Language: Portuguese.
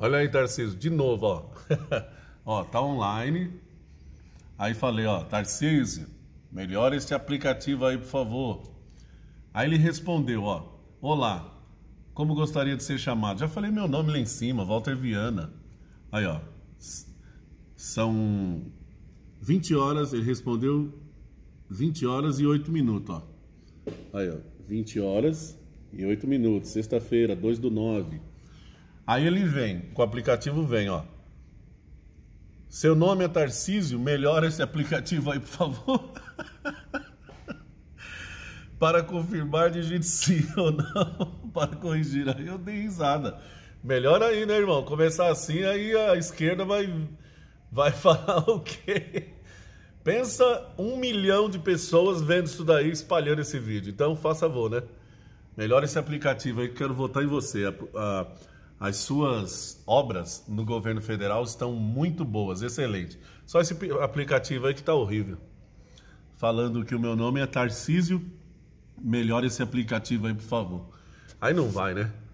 Olha aí, Tarcísio, de novo, ó. ó, tá online. Aí falei, ó, Tarcísio, melhora este aplicativo aí, por favor. Aí ele respondeu, ó, olá, como gostaria de ser chamado? Já falei meu nome lá em cima, Walter Viana. Aí, ó, são 20 horas, ele respondeu 20 horas e 8 minutos, ó. Aí, ó, 20 horas e 8 minutos, sexta-feira, 2 do 9. Aí ele vem, com o aplicativo vem, ó. Seu nome é Tarcísio, melhora esse aplicativo aí, por favor. para confirmar, digite sim ou não, para corrigir. Aí eu dei risada. Melhor aí, né, irmão? Começar assim, aí a esquerda vai, vai falar o quê? Pensa um milhão de pessoas vendo isso daí, espalhando esse vídeo. Então, faça favor, né? Melhora esse aplicativo aí, que quero votar em você. A, a, as suas obras no governo federal estão muito boas, excelente. Só esse aplicativo aí que está horrível. Falando que o meu nome é Tarcísio, melhore esse aplicativo aí, por favor. Aí não vai, né?